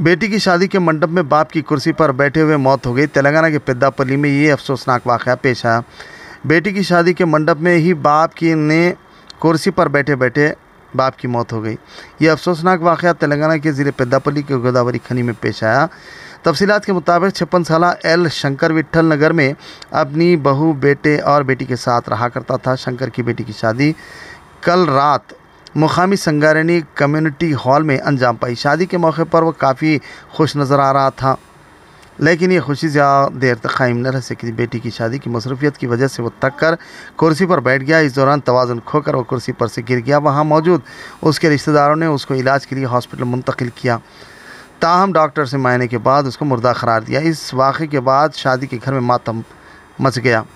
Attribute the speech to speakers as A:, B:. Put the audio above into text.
A: बेटी की शादी के मंडप में बाप की कुर्सी पर बैठे हुए मौत हो गई तेलंगाना के पिद्दापल्ली में ये अफसोसनाक वाक़ पेश आया बेटी की शादी के मंडप में ही बाप की ने कुर्सी पर बैठे बैठे बाप की मौत हो गई ये अफसोसनाक वाक़ तेलंगाना के ज़िले पिद्दापल्ली के गोदावरी खनी में पेश आया तफसीत के मुताबिक छप्पन साल एल शंकर विट्ठल नगर में अपनी बहू बेटे और बेटी के साथ रहा करता था शंकर की बेटी की शादी कल रात मुकामी संगारनी कम्युनिटी हॉल में अंजाम पाई शादी के मौके पर वह काफ़ी खुश नज़र आ रहा था लेकिन ये खुशी ज़्यादा देर तक कायम न रह सकी बेटी की शादी की मसरूफियत की वजह से वो थक कर कुर्सी पर बैठ गया इस दौरान तोज़न खोकर वह कुर्सी पर से गिर गया वहाँ मौजूद उसके रिश्तेदारों ने उसको इलाज के लिए हॉस्पिटल मुंतकिल किया ताहम डॉक्टर से मायने के बाद उसको मुर्दा करार दिया इस वाक़े के बाद शादी के घर में मातम मच गया